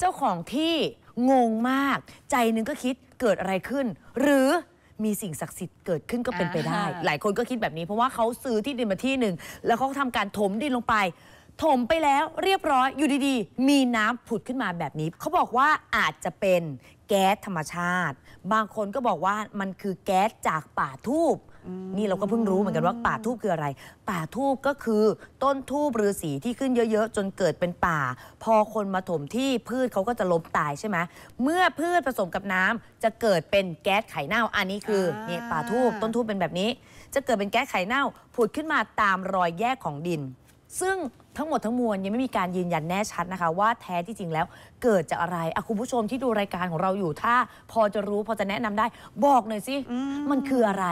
เจ้าของที่ งงมาก ใจหนึงก็คิดเกิดอะไรขึ้น หรือมีสิ่งศักดิ์สิทธิ์เกิดขึ้นก็เป็นไปได้ หลายคนก็คิดแบบนี้เพราะว่าเขาซื้อที่ดินมาที่หนึ่ง แล้วเขาทํทำการถมดินลงไป ถมไปแล้วเรียบร้อยอยู่ดีๆ มีน้ำผุดขึ้นมาแบบนี้เขาบอกว่าอาจจะเป็นแก๊สธรรมชาติ บางคนก็บอกว่ามันคือแก๊สจากป่าทูบนี่เราก็เพิ่งรู้เหมือนกันว่าป่าทูบคืออะไร ป่าทูบก็คือต้นทูบฤาษีที่ขึ้นเยอะๆจนเกิดเป็นป่า พอคนมาถมที่พืชเขาก็จะล้มตายใช่ไหมเมื่อพืชผสมกับน้ำจะเกิดเป็นแก๊สไข่เน่า อันนี้คือนี่ป่าทูบต้นทูบเป็นแบบนี้ จะเกิดเป็นแก๊สไข่เน่าผุดขึ้นมาตามรอยแยกของดิน ซึ่งทั้งหมดทั้งมวลยังไม่มีการยืนยันแน่ชัดนะคะ ว่าแท้ที่จริงแล้ว เกิดจากอะไรอะคุณผู้ชมที่ดูรายการของเราอยู่ถ้า พอจะรู้พอจะแนะนำได้ บอกหน่อยสิมันคืออะไร